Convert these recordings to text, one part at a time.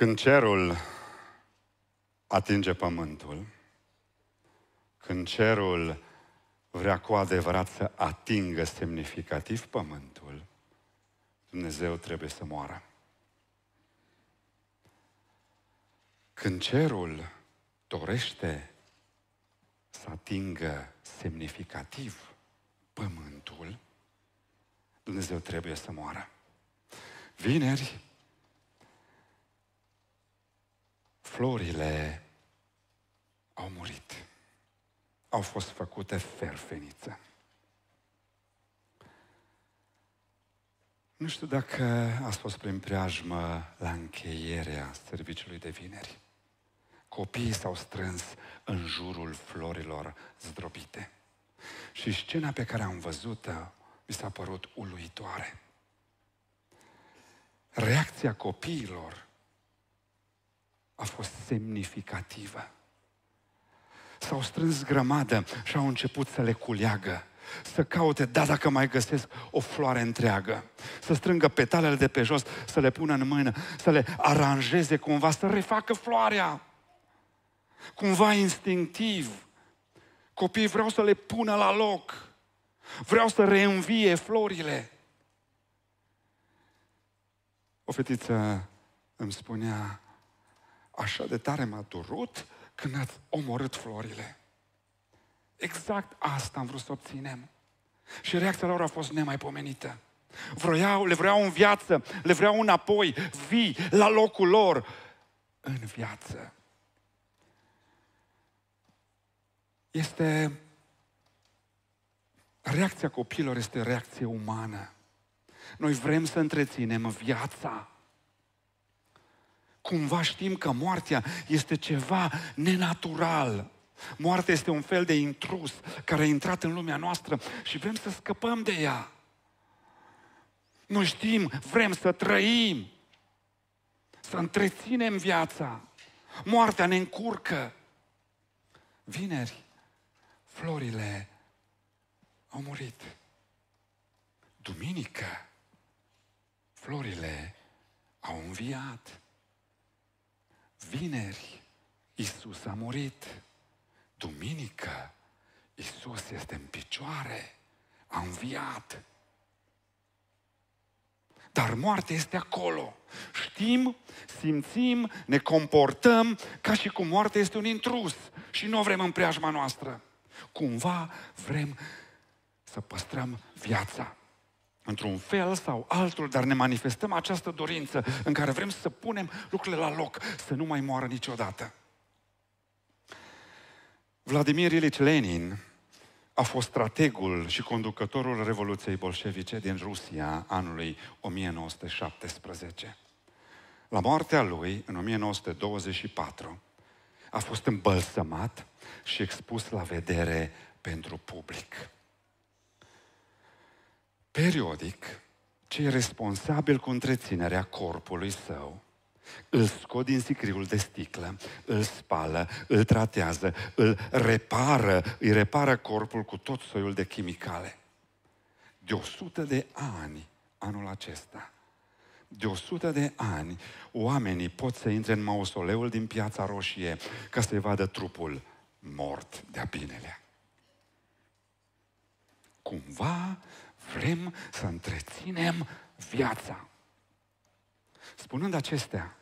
Când cerul atinge pământul, când cerul vrea cu adevărat să atingă semnificativ pământul, Dumnezeu trebuie să moară. Când cerul dorește să atingă semnificativ pământul, Dumnezeu trebuie să moară. Vineri, florile au murit. Au fost făcute ferfeniță. Nu știu dacă a fost prin preajmă la încheierea serviciului de vineri. Copiii s-au strâns în jurul florilor zdrobite. Și scena pe care am văzut-o mi s-a părut uluitoare. Reacția copiilor a fost semnificativă. S-au strâns grămadă și au început să le culeagă să caute, da, dacă mai găsesc o floare întreagă, să strângă petalele de pe jos, să le pună în mână, să le aranjeze cumva, să refacă floarea. Cumva instinctiv. Copiii vreau să le pună la loc. Vreau să reînvie florile. O fetiță îmi spunea, așa de tare m-a durut când ați omorât florile. Exact asta am vrut să obținem. Și reacția lor a fost nemaipomenită. Vroiau, le vreau în viață, le vreau înapoi, vii, la locul lor, în viață. Este reacția copilor este reacție umană. Noi vrem să întreținem viața cumva știm că moartea este ceva nenatural. Moartea este un fel de intrus care a intrat în lumea noastră și vrem să scăpăm de ea. Nu știm, vrem să trăim, să întreținem viața. Moartea ne încurcă. Vineri, florile au murit. Duminică, florile au înviat. Vineri, Isus a murit. Duminică, Isus este în picioare, a înviat. Dar moartea este acolo. Știm, simțim, ne comportăm ca și cum moartea este un intrus și nu o vrem în preajma noastră. Cumva vrem să păstrăm viața într-un fel sau altul, dar ne manifestăm această dorință în care vrem să punem lucrurile la loc, să nu mai moară niciodată. Vladimir Ilich Lenin a fost strategul și conducătorul Revoluției Bolșevice din Rusia anului 1917. La moartea lui, în 1924, a fost îmbălsămat și expus la vedere pentru public periodic, cei responsabil cu întreținerea corpului său, îl scot din sicriul de sticlă, îl spală, îl tratează, îl repară, îi repară corpul cu tot soiul de chimicale. De 100 de ani, anul acesta, de 100 de ani, oamenii pot să intre în mausoleul din Piața Roșie ca să-i vadă trupul mort de-a binelea. Cumva vrem să întreținem viața. Spunând acestea,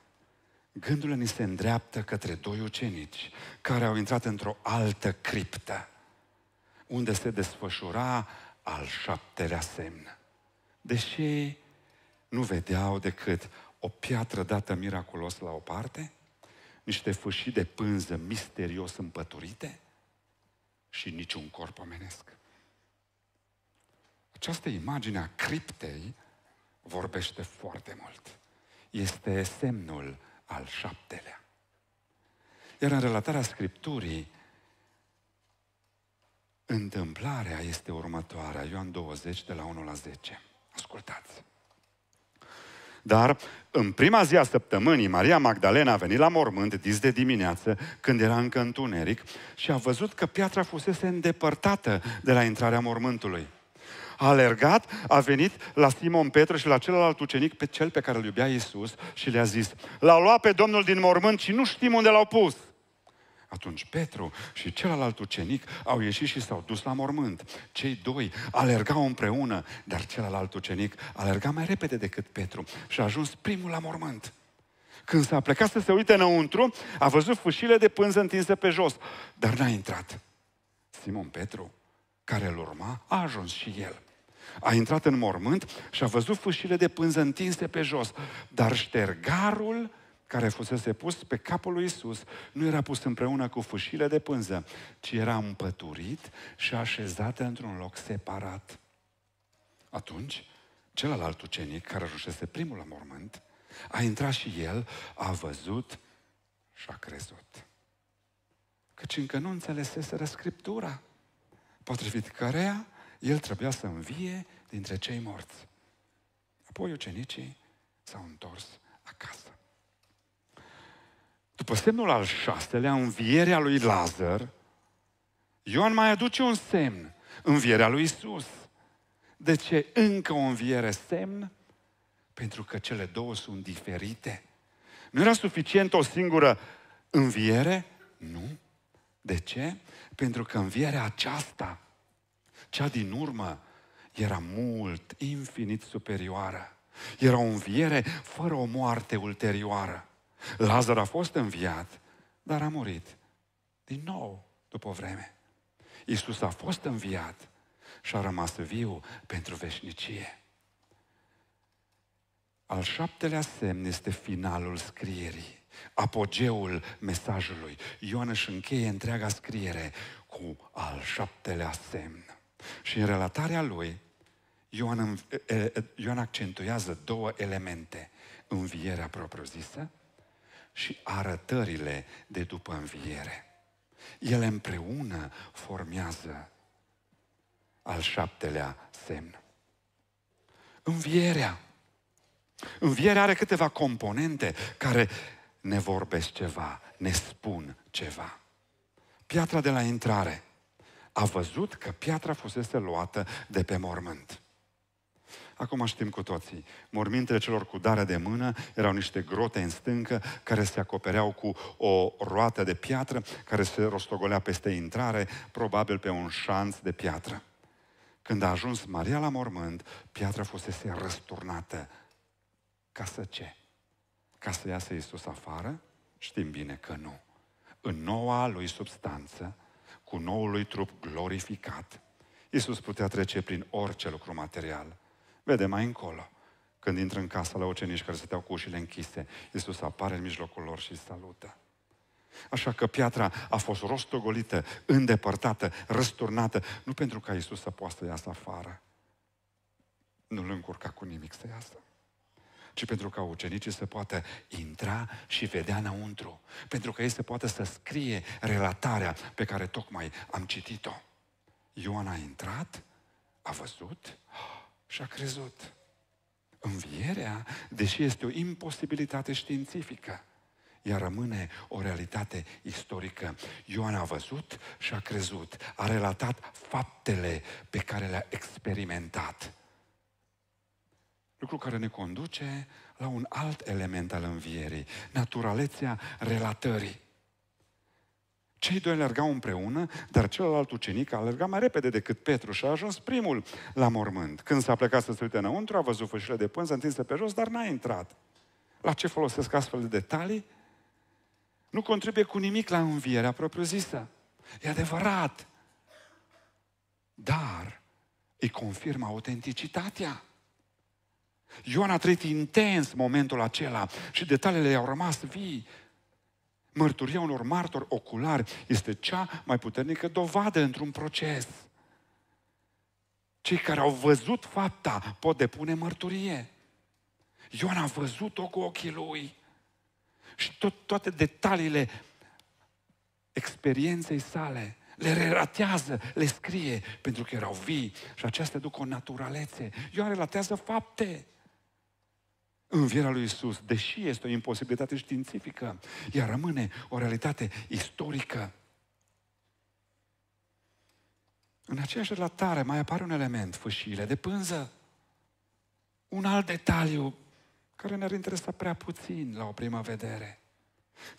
gândurile ni se îndreaptă către doi ucenici care au intrat într-o altă criptă, unde se desfășura al șaptelea semn. Deși nu vedeau decât o piatră dată miraculos la o parte, niște fâșii de pânză misterios împăturite și niciun corp omenesc. Această imagine a criptei vorbește foarte mult. Este semnul al șaptelea. Iar în relatarea Scripturii, întâmplarea este următoarea, Ioan 20, de la 1 la 10. Ascultați! Dar în prima zi a săptămânii, Maria Magdalena a venit la mormânt dis de dimineață, când era încă întuneric, și a văzut că piatra fusese îndepărtată de la intrarea mormântului. A alergat, a venit la Simon Petru și la celălalt ucenic, pe cel pe care îl iubea Iisus și le-a zis, l-au luat pe Domnul din mormânt și nu știm unde l-au pus. Atunci Petru și celălalt ucenic au ieșit și s-au dus la mormânt. Cei doi alergau împreună, dar celălalt ucenic alerga mai repede decât Petru și a ajuns primul la mormânt. Când s-a plecat să se uite înăuntru, a văzut fâșile de pânză întinse pe jos, dar n-a intrat. Simon Petru, care îl urma, a ajuns și el a intrat în mormânt și a văzut fâșile de pânză întinse pe jos, dar ștergarul care fusese pus pe capul lui Isus, nu era pus împreună cu fâșile de pânză, ci era împăturit și așezat într-un loc separat. Atunci, celălalt ucenic, care ajunsese primul la mormânt, a intrat și el, a văzut și a crezut. Căci încă nu înțeleseseră Scriptura, potrivit căreia, el trebuia să învie dintre cei morți. Apoi ucenicii s-au întors acasă. După semnul al șaselea, învierea lui Lazar, Ioan mai aduce un semn, învierea lui Isus. De ce încă o înviere semn? Pentru că cele două sunt diferite. Nu era suficient o singură înviere? Nu. De ce? Pentru că învierea aceasta cea din urmă era mult, infinit superioară. Era o înviere fără o moarte ulterioară. Lazar a fost înviat, dar a murit. Din nou, după o vreme. Iisus a fost înviat și a rămas viu pentru veșnicie. Al șaptelea semn este finalul scrierii, apogeul mesajului. Ioan își încheie întreaga scriere cu al șaptelea semn. Și în relatarea lui, Ioan, Ioan accentuează două elemente. Învierea propriu-zisă și arătările de după înviere. Ele împreună formează al șaptelea semn. Învierea. Învierea are câteva componente care ne vorbesc ceva, ne spun ceva. Piatra de la intrare – a văzut că piatra fusese luată de pe mormânt. Acum știm cu toții, mormintele celor cu dare de mână erau niște grote în stâncă care se acopereau cu o roată de piatră care se rostogolea peste intrare, probabil pe un șanț de piatră. Când a ajuns Maria la mormânt, piatra fusese răsturnată. Ca să ce? Ca să iasă Iisus afară? Știm bine că nu. În noua lui substanță, cu noului trup glorificat. Iisus putea trece prin orice lucru material. Vede mai încolo, când intră în casa la ucenici care stăteau cu ușile închise, Iisus apare în mijlocul lor și salută. Așa că piatra a fost rostogolită, îndepărtată, răsturnată, nu pentru ca Iisus să poată să iasă afară. Nu l încurca cu nimic să iasă ci pentru ca ucenicii să poată intra și vedea înăuntru, pentru că ei se poată să scrie relatarea pe care tocmai am citit-o. Ioan a intrat, a văzut și a crezut. Învierea, deși este o imposibilitate științifică, ea rămâne o realitate istorică. Ioan a văzut și a crezut, a relatat faptele pe care le-a experimentat. Lucru care ne conduce la un alt element al învierii, naturalețea relatării. Cei doi alergau împreună, dar celălalt ucenic a alergat mai repede decât Petru și a ajuns primul la mormânt. Când s-a plecat să se uite înăuntru, a văzut fâșile de pânză întinse pe jos, dar n-a intrat. La ce folosesc astfel de detalii? Nu contribuie cu nimic la învierea propriu-zisă. E adevărat. Dar îi confirmă autenticitatea. Ioan a trăit intens momentul acela și detaliile au rămas vii. Mărturia unor martori oculari este cea mai puternică dovadă într-un proces. Cei care au văzut fapta pot depune mărturie. Ioan a văzut-o cu ochii lui. Și tot, toate detaliile experienței sale le relatează, le scrie, pentru că erau vii și acestea duc o naturalețe. Ioan relatează fapte. Învierea lui Isus, deși este o imposibilitate științifică, ea rămâne o realitate istorică. În aceeași relatare mai apare un element, fâșiile de pânză. Un alt detaliu care ne-ar interesa prea puțin la o prima vedere.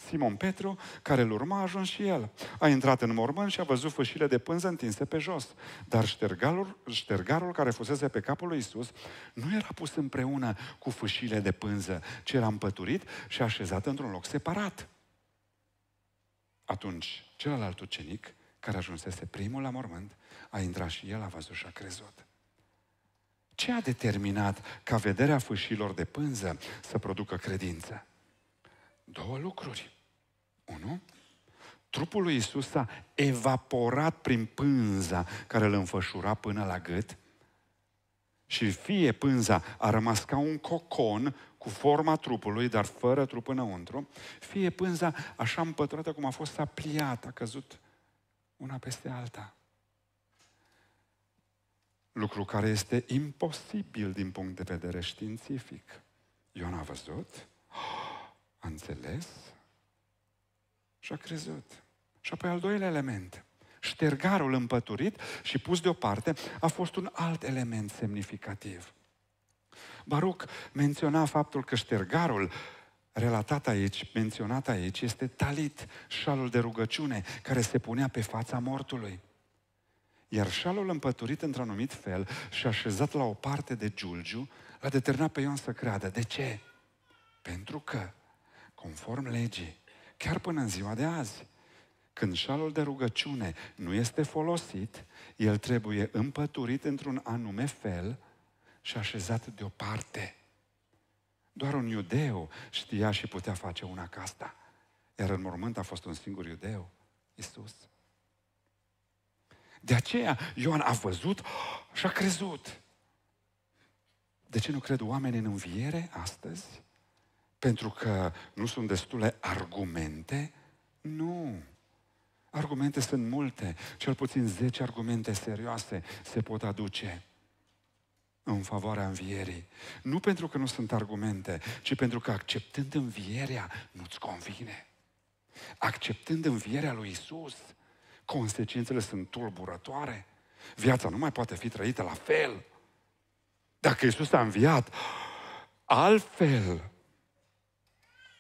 Simon Petru, care îl urma, a ajuns și el. A intrat în mormânt și a văzut fâșiile de pânză întinse pe jos. Dar ștergarul, ștergarul care fusese pe capul lui Isus nu era pus împreună cu fâșiile de pânză, ci era împăturit și așezat într-un loc separat. Atunci, celălalt ucenic, care ajunsese primul la mormânt, a intrat și el, a văzut și a crezut. Ce a determinat ca vederea fâșilor de pânză să producă credință? două lucruri. Unu, trupul lui Isus s-a evaporat prin pânza care îl înfășura până la gât și fie pânza a rămas ca un cocon cu forma trupului, dar fără trup înăuntru, fie pânza așa împătrată cum a fost apliată, a căzut una peste alta. Lucru care este imposibil din punct de vedere științific. Ion a văzut, oh, a înțeles și a crezut. Și apoi al doilea element, ștergarul împăturit și pus deoparte, a fost un alt element semnificativ. Baruc menționa faptul că ștergarul relatat aici, menționat aici, este talit, șalul de rugăciune care se punea pe fața mortului. Iar șalul împăturit într-un anumit fel și așezat la o parte de giulgiu, l-a determinat pe Ion să creadă. De ce? Pentru că conform legii, chiar până în ziua de azi. Când șalul de rugăciune nu este folosit, el trebuie împăturit într-un anume fel și așezat deoparte. Doar un iudeu știa și putea face una ca asta. Iar în mormânt a fost un singur iudeu, Isus. De aceea Ioan a văzut și a crezut. De ce nu cred oamenii în înviere astăzi? pentru că nu sunt destule argumente? Nu. Argumente sunt multe, cel puțin 10 argumente serioase se pot aduce în favoarea învierii. Nu pentru că nu sunt argumente, ci pentru că acceptând învierea nu-ți convine. Acceptând învierea lui Isus, consecințele sunt tulburătoare. Viața nu mai poate fi trăită la fel. Dacă Isus a înviat, altfel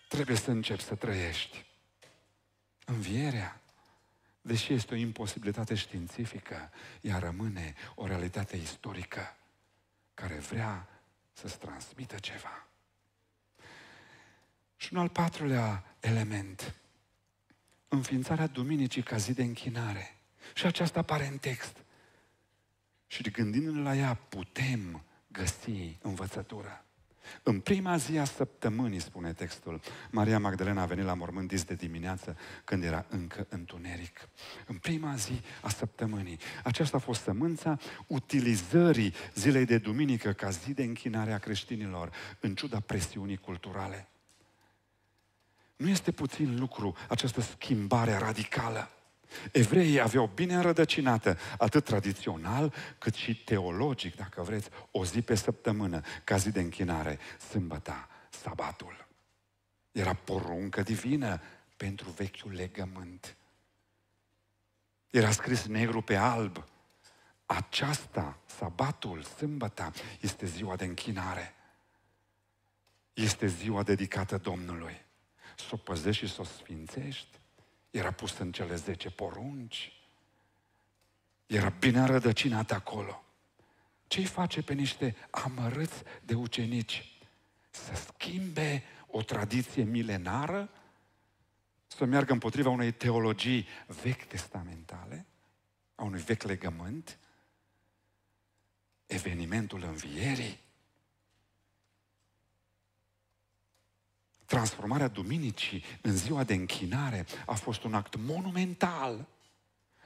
trebuie să începi să trăiești. Învierea, deși este o imposibilitate științifică, ea rămâne o realitate istorică care vrea să-ți transmită ceva. Și un al patrulea element, înființarea Duminicii ca zi de închinare. Și aceasta apare în text. Și gândindu-ne la ea, putem găsi învățătura. În prima zi a săptămânii, spune textul, Maria Magdalena a venit la mormânt dis de dimineață, când era încă întuneric. În prima zi a săptămânii. Aceasta a fost sămânța utilizării zilei de duminică ca zi de închinare a creștinilor, în ciuda presiunii culturale. Nu este puțin lucru această schimbare radicală. Evreii aveau bine înrădăcinată, atât tradițional, cât și teologic, dacă vreți, o zi pe săptămână, ca zi de închinare, sâmbăta, sabatul. Era poruncă divină pentru vechiul legământ. Era scris negru pe alb. Aceasta, sabatul, sâmbăta, este ziua de închinare. Este ziua dedicată Domnului. Să o păzești și să o sfințești era pus în cele 10 porunci, era bine rădăcinat acolo. Ce-i face pe niște amărâți de ucenici? Să schimbe o tradiție milenară? Să meargă împotriva unei teologii vechi testamentale? A unui vechi legământ? Evenimentul învierii? Transformarea Duminicii în ziua de închinare a fost un act monumental.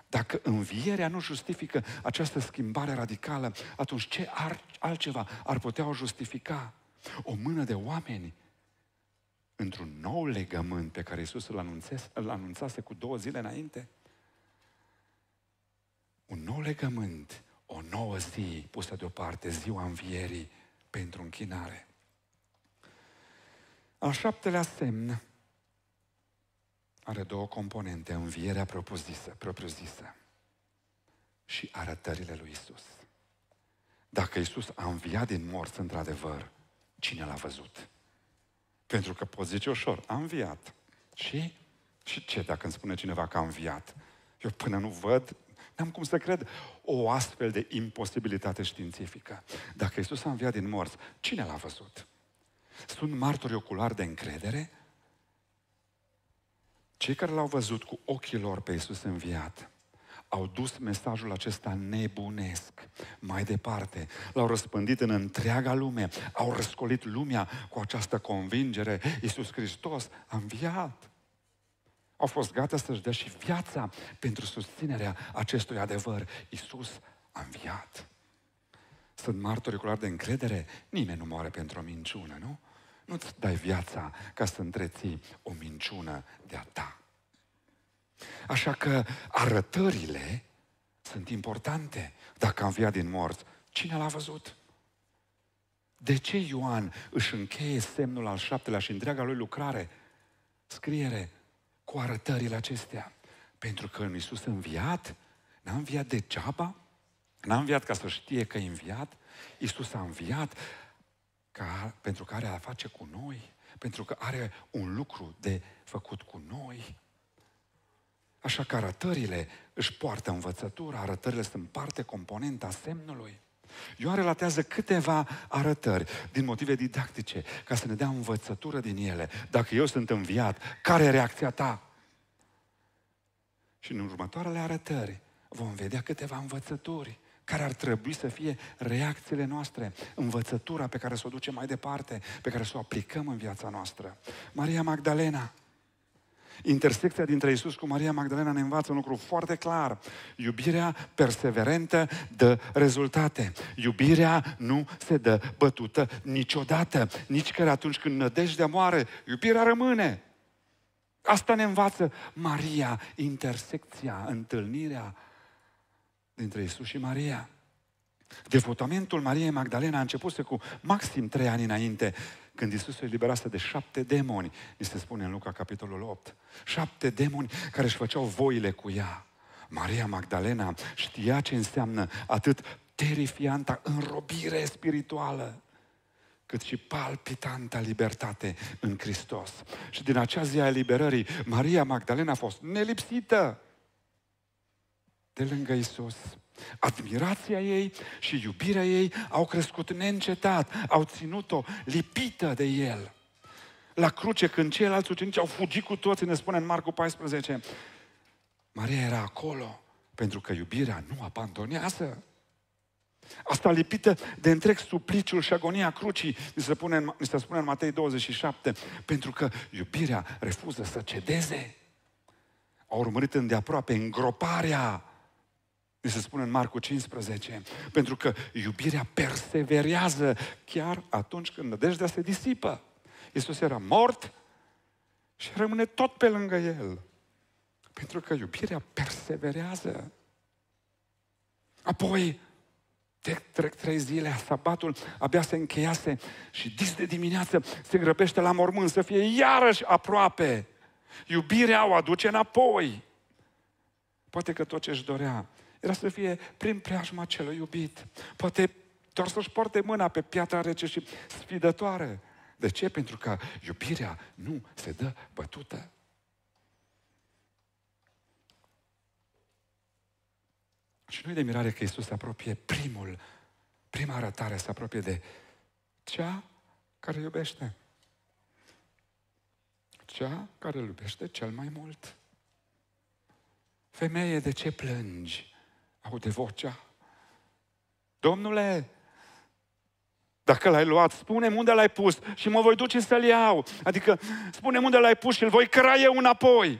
Dacă învierea nu justifică această schimbare radicală, atunci ce ar, altceva ar putea o justifica? O mână de oameni într-un nou legământ pe care Iisus îl, anunțes, îl anunțase cu două zile înainte? Un nou legământ, o nouă zi pusă deoparte, ziua învierii pentru închinare. A șaptelea semn are două componente, învierea propriu-zisă, propriu-zisă și arătările lui Isus. Dacă Isus a înviat din morți, într-adevăr, cine l-a văzut? Pentru că poți zice ușor, a înviat. Și? Și ce dacă îmi spune cineva că a înviat? Eu până nu văd, n-am cum să cred o astfel de imposibilitate științifică. Dacă Isus a înviat din morți, cine l-a văzut? sunt martori oculari de încredere? Cei care l-au văzut cu ochii lor pe Iisus înviat au dus mesajul acesta nebunesc mai departe, l-au răspândit în întreaga lume, au răscolit lumea cu această convingere, Iisus Hristos a înviat. Au fost gata să-și dea și viața pentru susținerea acestui adevăr. Iisus a înviat. Sunt martori oculari de încredere? Nimeni nu moare pentru o minciună, nu? Nu-ți dai viața ca să întreții o minciună de-a ta. Așa că arătările sunt importante. Dacă am via din morți, cine l-a văzut? De ce Ioan își încheie semnul al șaptelea și întreaga lui lucrare, scriere, cu arătările acestea? Pentru că în Iisus înviat, n-a înviat degeaba, n-a înviat ca să știe că e înviat, Iisus a înviat ca, pentru că are a face cu noi, pentru că are un lucru de făcut cu noi. Așa că arătările își poartă învățătura, arătările sunt parte componenta semnului. Ioan relatează câteva arătări din motive didactice ca să ne dea învățătură din ele. Dacă eu sunt înviat, care e reacția ta? Și în următoarele arătări vom vedea câteva învățături care ar trebui să fie reacțiile noastre, învățătura pe care să o ducem mai departe, pe care să o aplicăm în viața noastră. Maria Magdalena, Intersecția dintre Isus cu Maria Magdalena ne învață un lucru foarte clar. Iubirea perseverentă dă rezultate. Iubirea nu se dă bătută niciodată. Nici că atunci când nădejdea moare, iubirea rămâne. Asta ne învață Maria, intersecția, întâlnirea dintre Isus și Maria. Devotamentul Mariei Magdalena a început cu maxim trei ani înainte, când Isus se eliberase de șapte demoni, ni se spune în Luca capitolul 8. Șapte demoni care își făceau voile cu ea. Maria Magdalena știa ce înseamnă atât terifianta înrobire spirituală, cât și palpitanta libertate în Hristos. Și din acea zi a eliberării, Maria Magdalena a fost nelipsită de lângă Isus. Admirația ei și iubirea ei au crescut neîncetat, au ținut-o lipită de el. La cruce, când ceilalți ucenici au fugit cu toții, ne spune în Marcu 14, Maria era acolo pentru că iubirea nu abandonează. Asta lipită de întreg supliciul și agonia crucii, ni se, pune mi ni se spune în Matei 27, pentru că iubirea refuză să cedeze. Au urmărit îndeaproape îngroparea Ni se spune în Marcu 15, pentru că iubirea perseverează chiar atunci când nădejdea se disipă. Iisus era mort și rămâne tot pe lângă el. Pentru că iubirea perseverează. Apoi, trec trei zile, sabatul abia se încheiase și dis de dimineață se grăbește la mormânt să fie iarăși aproape. Iubirea o aduce înapoi. Poate că tot ce își dorea era să fie prin preajma celui iubit. Poate doar să-și poarte mâna pe piatra rece și sfidătoare. De ce? Pentru că iubirea nu se dă bătută. Și nu e de mirare că Isus se apropie primul, prima arătare se apropie de cea care iubește. Cea care îl iubește cel mai mult. Femeie, de ce plângi? Aude vocea. Domnule, dacă l-ai luat, spune unde l-ai pus și mă voi duce să-l iau. Adică spune unde l-ai pus și îl voi căra eu înapoi.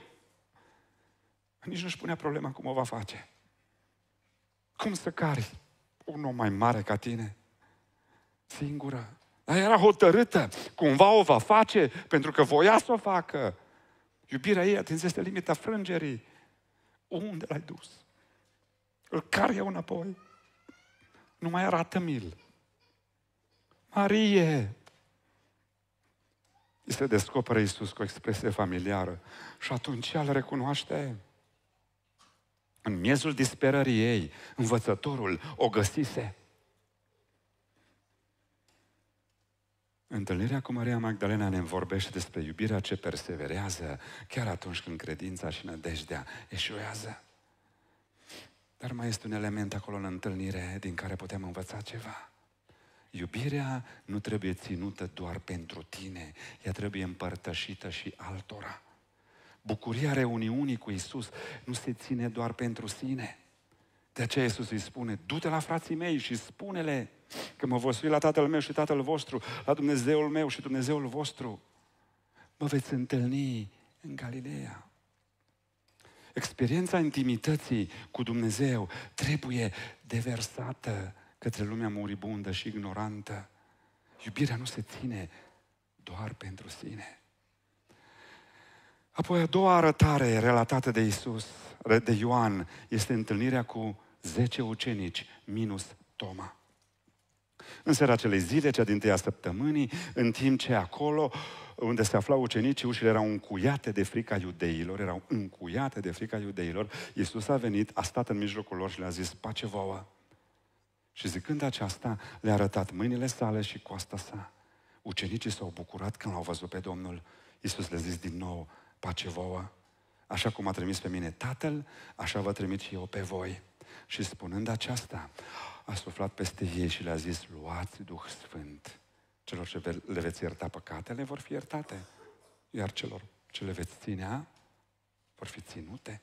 Nici nu-și punea problema cum o va face. Cum să cari un om mai mare ca tine? Singură. Dar era hotărâtă. Cumva o va face pentru că voia să o facă. Iubirea ei atinse limita frângerii. Unde l-ai dus? Îl car eu înapoi. Nu mai arată mil. Marie! Îi se descoperă Iisus cu o expresie familiară și atunci îl recunoaște. În miezul disperării ei, învățătorul o găsise. Întâlnirea cu Maria Magdalena ne vorbește despre iubirea ce perseverează chiar atunci când credința și nădejdea eșuează. Dar mai este un element acolo în întâlnire din care putem învăța ceva. Iubirea nu trebuie ținută doar pentru tine, ea trebuie împărtășită și altora. Bucuria reuniunii cu Isus nu se ține doar pentru sine. De aceea Iisus îi spune, du-te la frații mei și spune-le că mă voi sui la Tatăl meu și Tatăl vostru, la Dumnezeul meu și Dumnezeul vostru. Mă veți întâlni în Galileea experiența intimității cu Dumnezeu trebuie deversată către lumea muribundă și ignorantă. Iubirea nu se ține doar pentru sine. Apoi a doua arătare relatată de Isus, de Ioan, este întâlnirea cu 10 ucenici minus Toma. În seara acelei zile, cea din tâia săptămânii, în timp ce acolo unde se aflau ucenicii, ușile erau încuiate de frica iudeilor, erau încuiate de frica iudeilor. Iisus a venit, a stat în mijlocul lor și le-a zis, pace vouă. Și zicând aceasta, le-a arătat mâinile sale și coasta sa. Ucenicii s-au bucurat când l-au văzut pe Domnul. Iisus le-a zis din nou, pace vouă. Așa cum a trimis pe mine Tatăl, așa vă trimit și eu pe voi. Și spunând aceasta, a suflat peste ei și le-a zis, luați Duh Sfânt Celor ce le veți ierta păcatele vor fi iertate, iar celor ce le veți ținea vor fi ținute.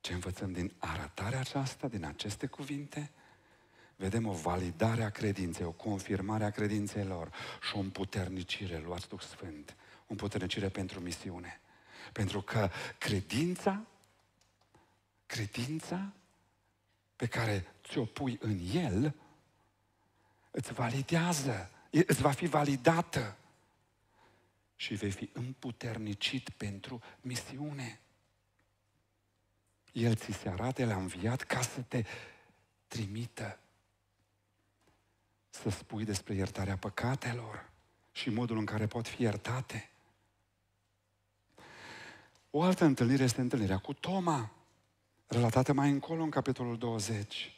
Ce învățăm din arătarea aceasta, din aceste cuvinte? Vedem o validare a credinței, o confirmare a credinței lor și o împuternicire, luați Duh Sfânt, o împuternicire pentru misiune. Pentru că credința, credința pe care ți-o pui în El, îți validează, îți va fi validată și vei fi împuternicit pentru misiune. El ți se arată, l-a înviat ca să te trimită să spui despre iertarea păcatelor și modul în care pot fi iertate. O altă întâlnire este întâlnirea cu Toma, relatată mai încolo în capitolul 20.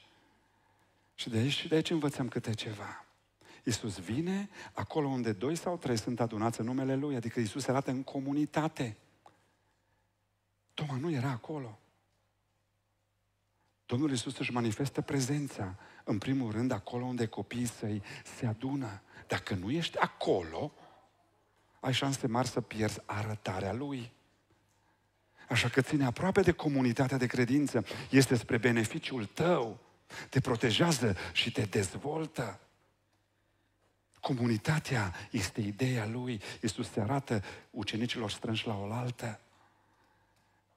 Și de aici, și de aici învățăm câte ceva. Iisus vine acolo unde doi sau trei sunt adunați în numele Lui, adică Iisus arată în comunitate. Toma nu era acolo. Domnul Iisus își manifestă prezența, în primul rând, acolo unde copiii săi se adună. Dacă nu ești acolo, ai șanse mari să pierzi arătarea Lui. Așa că ține aproape de comunitatea de credință. Este spre beneficiul tău. Te protejează și te dezvoltă. Comunitatea este ideea lui. Iisus se arată ucenicilor strânși la oaltă.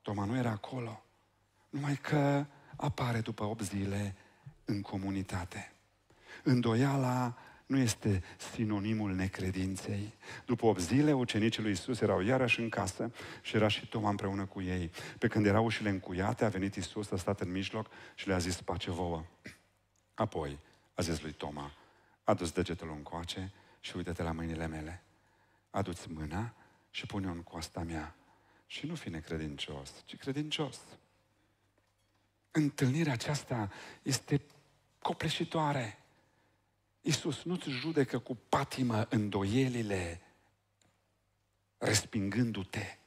Toma nu era acolo. Numai că apare după 8 zile în comunitate. Îndoiala nu este sinonimul necredinței. După 8 zile, ucenicii lui Isus erau iarăși în casă și era și Toma împreună cu ei. Pe când erau ușile încuiate, a venit Isus, a stat în mijloc și le-a zis pace vouă. Apoi a zis lui Toma, adu-ți degetul coace și uite-te la mâinile mele. Adu-ți mâna și pune-o în coasta mea. Și nu fi necredincios, ci credincios. Întâlnirea aceasta este copleșitoare. Iisus nu-ți judecă cu patimă îndoielile, respingându-te.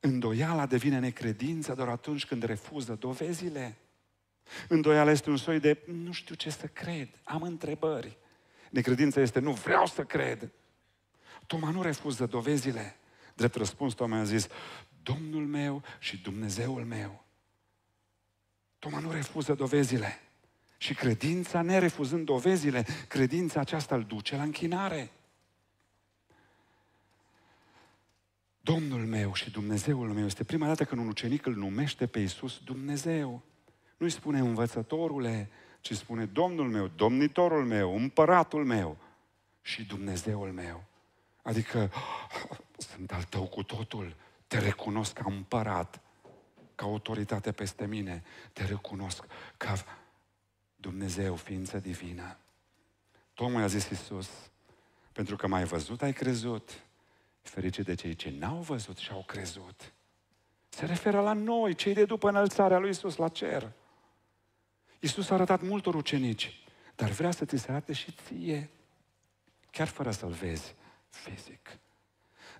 Îndoiala devine necredință doar atunci când refuză dovezile. Îndoiala este un soi de nu știu ce să cred, am întrebări. Necredința este nu vreau să cred. Toma nu refuză dovezile. Drept răspuns, Toma a zis, Domnul meu și Dumnezeul meu. Toma nu refuză dovezile. Și credința, nerefuzând dovezile, credința aceasta îl duce la închinare. Domnul meu și Dumnezeul meu este prima dată când un ucenic îl numește pe Iisus Dumnezeu. nu îi spune învățătorule, ci spune Domnul meu, Domnitorul meu, Împăratul meu și Dumnezeul meu. Adică sunt al tău cu totul, te recunosc ca împărat, ca autoritate peste mine, te recunosc ca Dumnezeu, ființă divină. Tocmai a zis Isus, pentru că mai văzut, ai crezut. Fericit de cei ce n-au văzut și au crezut. Se referă la noi, cei de după înălțarea lui Isus la cer. Isus a arătat multor ucenici, dar vrea să ți se arate și ție, chiar fără să-L vezi fizic.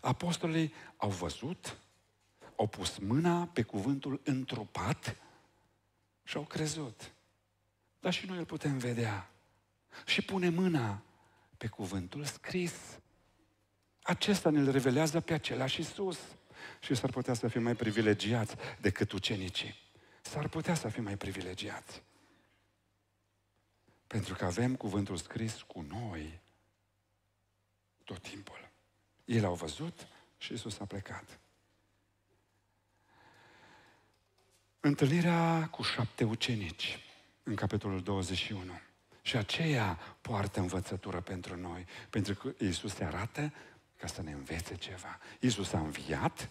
Apostolii au văzut, au pus mâna pe cuvântul întrupat și au crezut. Dar și noi îl putem vedea. Și pune mâna pe cuvântul scris. Acesta ne-l revelează pe același Iisus. Și s-ar putea să fim mai privilegiați decât ucenicii. S-ar putea să fim mai privilegiați. Pentru că avem cuvântul scris cu noi tot timpul. Ei l-au văzut și Iisus a plecat. Întâlnirea cu șapte ucenici în capitolul 21. Și aceea poartă învățătură pentru noi, pentru că Iisus se arată ca să ne învețe ceva. Iisus a înviat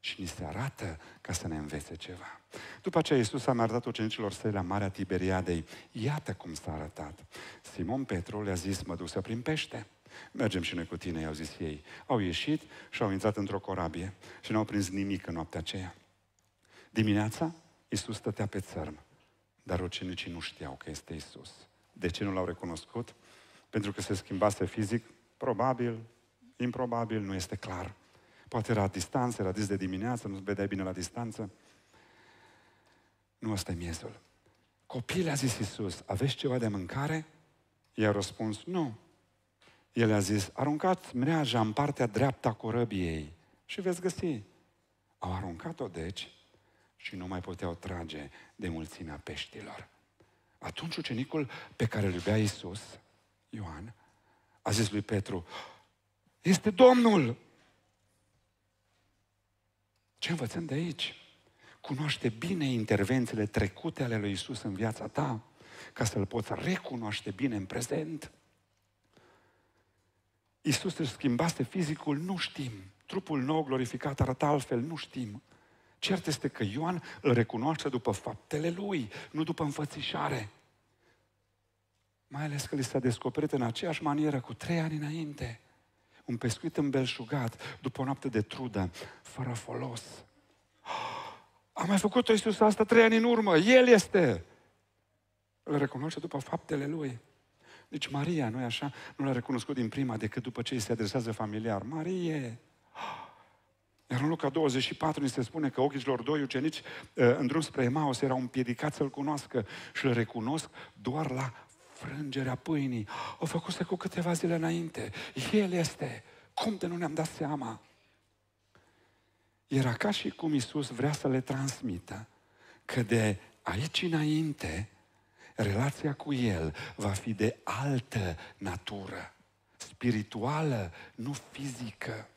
și ni se arată ca să ne învețe ceva. După aceea Iisus a mai arătat ucenicilor săi la Marea Tiberiadei. Iată cum s-a arătat. Simon Petru le-a zis, mă duc să prin pește. Mergem și noi cu tine, i-au zis ei. Au ieșit și au intrat într-o corabie și n-au prins nimic în noaptea aceea. Dimineața, Iisus stătea pe țărm dar ucenicii nu știau că este Isus. De ce nu l-au recunoscut? Pentru că se schimbase fizic, probabil, improbabil, nu este clar. Poate era distanță, era dis de dimineață, nu se vedea bine la distanță. Nu ăsta e miezul. Copil, a zis Isus, aveți ceva de mâncare? I-a răspuns, nu. El a zis, aruncați mreaja în partea dreapta corăbiei și veți găsi. Au aruncat-o, deci, și nu mai puteau trage de mulțimea peștilor. Atunci ucenicul pe care îl iubea Iisus, Ioan, a zis lui Petru, este Domnul! Ce învățăm de aici? Cunoaște bine intervențiile trecute ale lui Isus în viața ta, ca să-L poți recunoaște bine în prezent. Isus își schimbase fizicul, nu știm. Trupul nou glorificat arăta altfel, nu știm. Cert este că Ioan îl recunoaște după faptele lui, nu după înfățișare. Mai ales că li s-a descoperit în aceeași manieră cu trei ani înainte. Un pescuit îmbelșugat după o noapte de trudă, fără folos. A mai făcut-o Iisus asta trei ani în urmă. El este! Îl recunoaște după faptele lui. Deci Maria, nu-i așa? Nu l-a recunoscut din prima decât după ce îi se adresează familiar. Marie! Iar în Luca 24 ni se spune că ochii celor doi ucenici uh, în drum spre Emaus erau împiedicați să-L cunoască și îl recunosc doar la frângerea pâinii. O făcuse cu câteva zile înainte. El este. Cum de nu ne-am dat seama? Era ca și cum Isus vrea să le transmită că de aici înainte relația cu El va fi de altă natură, spirituală, nu fizică.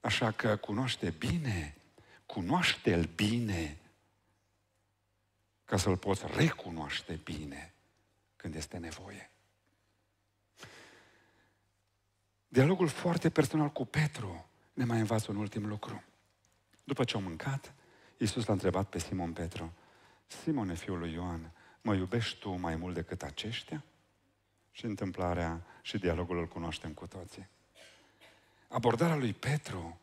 Așa că cunoaște bine, cunoaște-l bine, ca să-l poți recunoaște bine când este nevoie. Dialogul foarte personal cu Petru ne mai învață un ultim lucru. După ce au mâncat, Iisus l-a întrebat pe Simon Petru, Simone, fiul lui Ioan, mă iubești tu mai mult decât aceștia? Și întâmplarea și dialogul îl cunoaștem cu toții. Abordarea lui Petru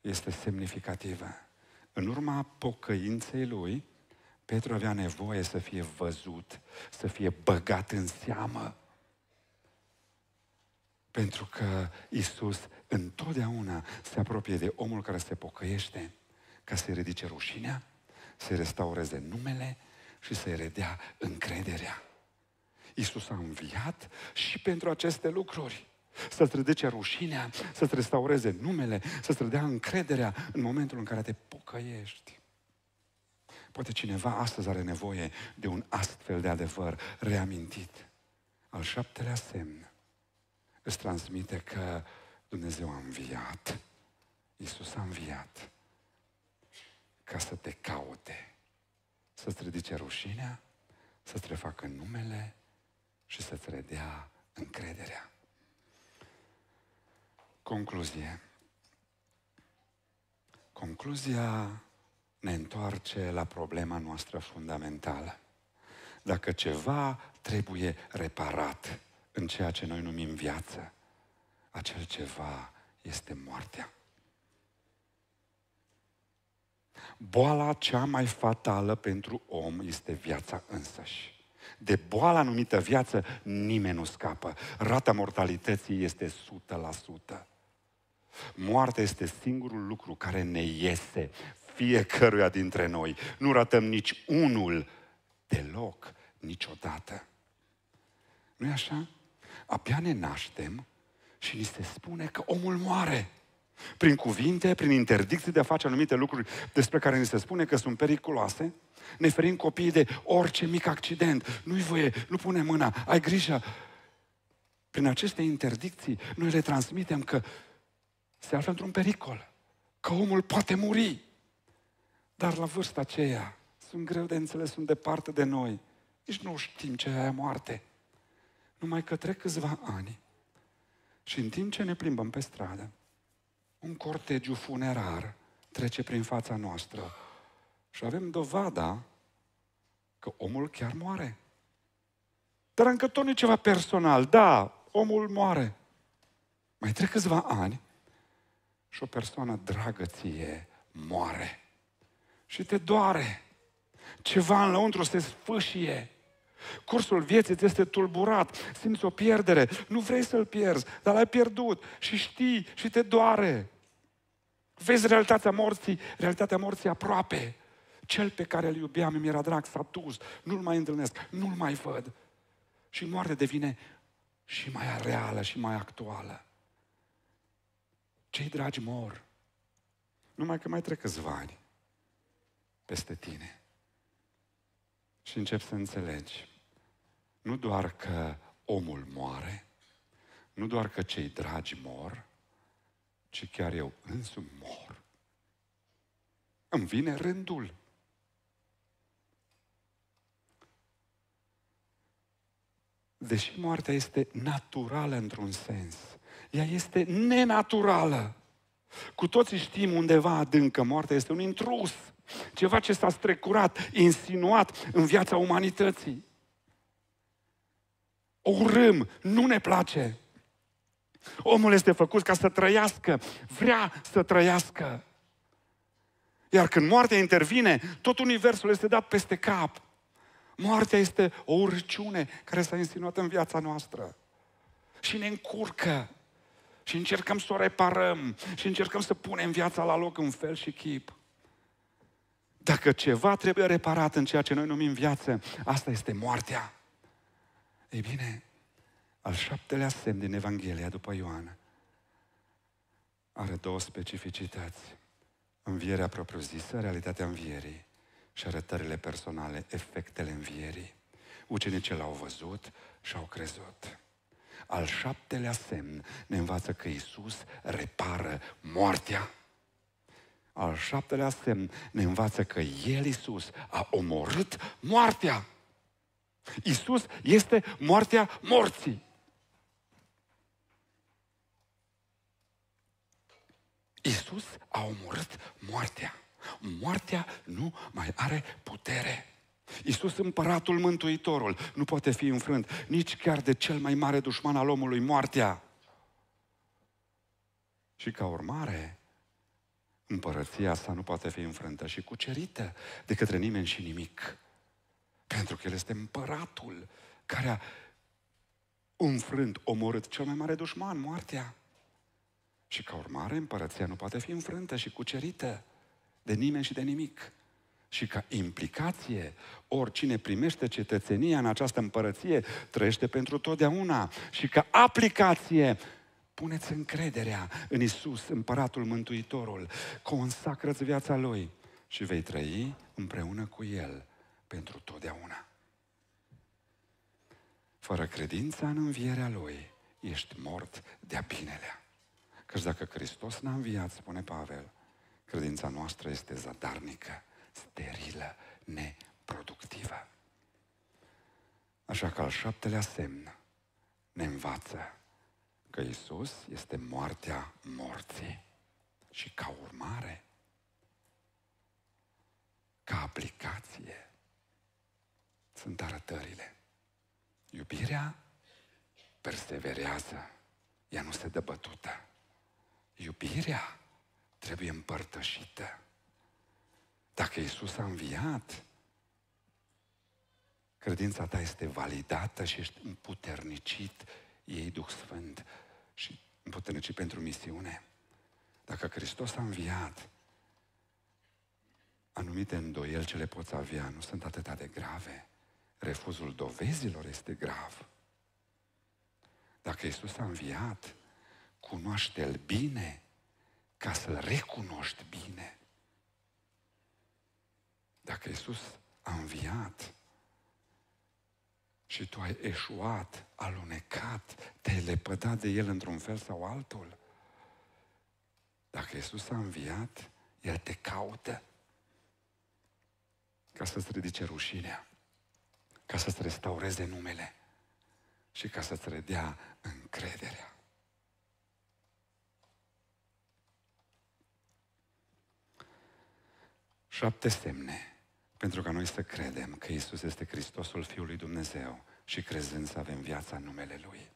este semnificativă. În urma pocăinței lui, Petru avea nevoie să fie văzut, să fie băgat în seamă. Pentru că Isus întotdeauna se apropie de omul care se pocăiește ca să-i ridice rușinea, să-i restaureze numele și să-i redea încrederea. Isus a înviat și pentru aceste lucruri să-ți ridice rușinea, să-ți restaureze numele, să-ți redea încrederea în momentul în care te pocăiești. Poate cineva astăzi are nevoie de un astfel de adevăr reamintit. Al șaptelea semn îți transmite că Dumnezeu a înviat. Iisus a înviat ca să te caute, să-ți ridice rușinea, să-ți refacă numele și să-ți redea încrederea. Concluzie. Concluzia ne întoarce la problema noastră fundamentală. Dacă ceva trebuie reparat în ceea ce noi numim viață, acel ceva este moartea. Boala cea mai fatală pentru om este viața însăși. De boala numită viață nimeni nu scapă. Rata mortalității este 100%. Moartea este singurul lucru care ne iese fiecăruia dintre noi. Nu ratăm nici unul deloc, niciodată. nu e așa? Abia ne naștem și ni se spune că omul moare. Prin cuvinte, prin interdicții de a face anumite lucruri despre care ni se spune că sunt periculoase, ne ferim copiii de orice mic accident. Nu-i voie, nu pune mâna, ai grijă. Prin aceste interdicții, noi le transmitem că se află într-un pericol, că omul poate muri. Dar la vârsta aceea, sunt greu de înțeles, sunt departe de noi. Nici nu știm ce e moarte. Numai că trec câțiva ani și în timp ce ne plimbăm pe stradă, un cortegiu funerar trece prin fața noastră și avem dovada că omul chiar moare. Dar încă tot nu ceva personal. Da, omul moare. Mai trec câțiva ani și o persoană dragă ție moare. Și te doare. Ceva în lăuntru se sfâșie. Cursul vieții ți este tulburat, simți o pierdere, nu vrei să-l pierzi, dar l-ai pierdut și știi și te doare. Vezi realitatea morții, realitatea morții aproape. Cel pe care îl iubeam, mi era drag, s-a dus, nu-l mai întâlnesc, nu-l mai văd. Și moartea devine și mai reală și mai actuală. Cei dragi mor. Numai că mai trec câțiva ani peste tine. Și încep să înțelegi. Nu doar că omul moare, nu doar că cei dragi mor, ci chiar eu însumi mor. Îmi vine rândul. Deși moartea este naturală într-un sens, ea este nenaturală. Cu toții știm undeva adânc că moartea este un intrus, ceva ce s-a strecurat, insinuat în viața umanității. O urâm, nu ne place. Omul este făcut ca să trăiască, vrea să trăiască. Iar când moartea intervine, tot universul este dat peste cap. Moartea este o urciune care s-a insinuat în viața noastră și ne încurcă și încercăm să o reparăm și încercăm să punem viața la loc în fel și chip. Dacă ceva trebuie reparat în ceea ce noi numim viață, asta este moartea. Ei bine, al șaptelea semn din Evanghelia după Ioan are două specificități. Învierea propriu-zisă, realitatea învierii și arătările personale, efectele învierii. Ucenicii l-au văzut și au crezut. Al șaptelea semn ne învață că Isus repară moartea. Al șaptelea semn ne învață că El, Isus, a omorât moartea. Isus este moartea morții. Isus a omorât moartea. Moartea nu mai are putere. Iisus împăratul mântuitorul nu poate fi înfrânt nici chiar de cel mai mare dușman al omului, moartea. Și ca urmare, împărăția asta nu poate fi înfrântă și cucerită de către nimeni și nimic. Pentru că El este împăratul care a înfrânt, omorât cel mai mare dușman, moartea. Și ca urmare, împărăția nu poate fi înfrântă și cucerită de nimeni și de nimic. Și ca implicație, oricine primește cetățenia în această împărăție trăiește pentru totdeauna. Și ca aplicație, puneți încrederea în Isus, împăratul Mântuitorul, consacrați viața Lui și vei trăi împreună cu El pentru totdeauna. Fără credința în învierea Lui, ești mort de-a binelea. Căci dacă Hristos n-a înviat, spune Pavel, credința noastră este zadarnică sterilă, neproductivă. Așa că al șaptelea semn ne învață că Isus este moartea morții și ca urmare, ca aplicație, sunt arătările. Iubirea perseverează, ea nu se dă bătută. Iubirea trebuie împărtășită. Dacă Isus a înviat, credința ta este validată și ești împuternicit, ei Duh Sfânt și împuternicit pentru misiune. Dacă Hristos a înviat, anumite îndoieli ce le poți avea nu sunt atât de grave. Refuzul dovezilor este grav. Dacă Isus a înviat, cunoaște-L bine ca să-L recunoști bine. Dacă Iisus a înviat și tu ai eșuat, alunecat, te-ai lepădat de El într-un fel sau altul, dacă Iisus a înviat, El te caută ca să-ți ridice rușinea, ca să-ți restaureze numele și ca să-ți redea încrederea. Șapte semne pentru ca noi să credem că Isus este Hristosul Fiului Dumnezeu și crezând să avem viața în numele Lui.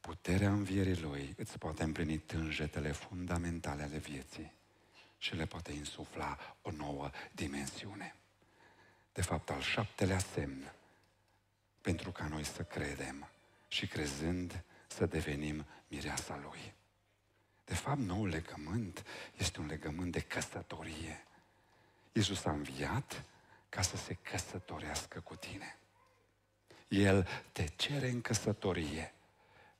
Puterea învierii Lui îți poate împlini tânjetele fundamentale ale vieții și le poate insufla o nouă dimensiune. De fapt, al șaptelea semn pentru ca noi să credem și crezând să devenim mireasa Lui. De fapt, nou legământ este un legământ de căsătorie. Iisus a înviat ca să se căsătorească cu tine. El te cere în căsătorie,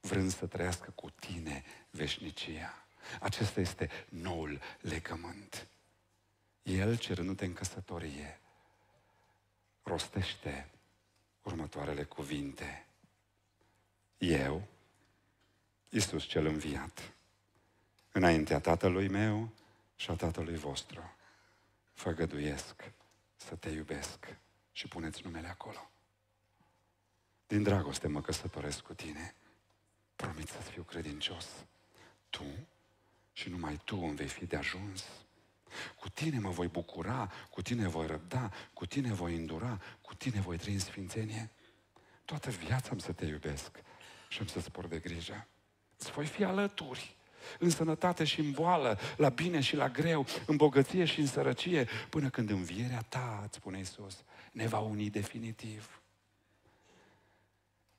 vrând să trăiască cu tine veșnicia. Acesta este noul legământ. El, cerându-te în căsătorie, rostește următoarele cuvinte. Eu, Iisus cel înviat, înaintea Tatălui meu și a Tatălui vostru, făgăduiesc să te iubesc și puneți numele acolo. Din dragoste mă căsătoresc cu tine, promit să fiu credincios. Tu și numai tu îmi vei fi de ajuns. Cu tine mă voi bucura, cu tine voi răbda, cu tine voi îndura, cu tine voi trăi în sfințenie. Toată viața am să te iubesc și am să spor de grijă. Îți voi fi alături în sănătate și în boală, la bine și la greu, în bogăție și în sărăcie, până când învierea ta, îți spune Iisus, ne va uni definitiv.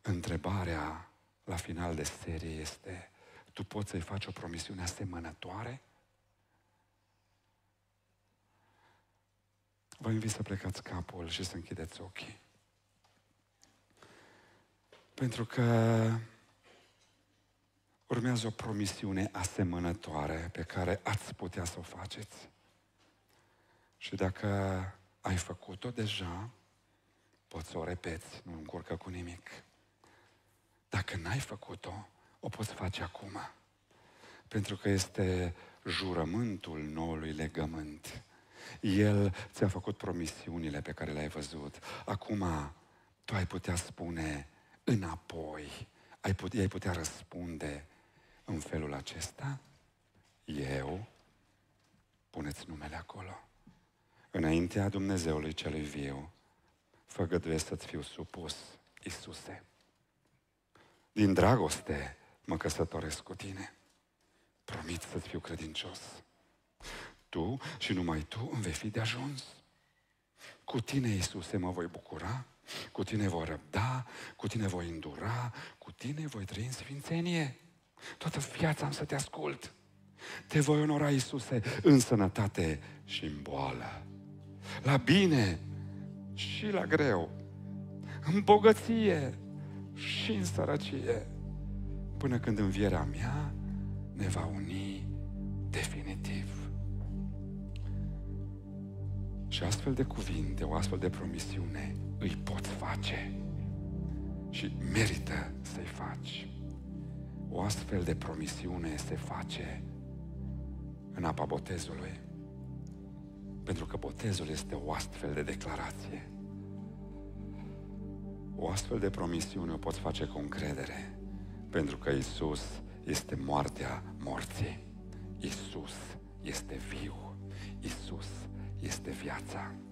Întrebarea la final de serie este, tu poți să-i faci o promisiune asemănătoare? Vă invit să plecați capul și să închideți ochii. Pentru că urmează o promisiune asemănătoare pe care ați putea să o faceți. Și dacă ai făcut-o deja, poți să o repeți, nu încurcă cu nimic. Dacă n-ai făcut-o, o poți face acum. Pentru că este jurământul noului legământ. El ți-a făcut promisiunile pe care le-ai văzut. Acum tu ai putea spune înapoi, ai putea, ai putea răspunde în felul acesta, eu, puneți numele acolo, înaintea Dumnezeului celui viu, făgăduiesc să-ți fiu supus, Isuse. Din dragoste mă căsătoresc cu tine. Promit să-ți fiu credincios. Tu și numai tu îmi vei fi de ajuns. Cu tine, Isuse, mă voi bucura, cu tine voi răbda, cu tine voi îndura, cu tine voi trăi în sfințenie. Toată viața am să te ascult. Te voi onora, Iisuse, în sănătate și în boală. La bine și la greu. În bogăție și în sărăcie. Până când învierea mea ne va uni definitiv. Și astfel de cuvinte, o astfel de promisiune îi poți face și merită să-i faci. O astfel de promisiune se face în apa botezului. Pentru că botezul este o astfel de declarație. O astfel de promisiune o poți face cu încredere, pentru că Isus este moartea morții. Isus este viu. Isus este viața.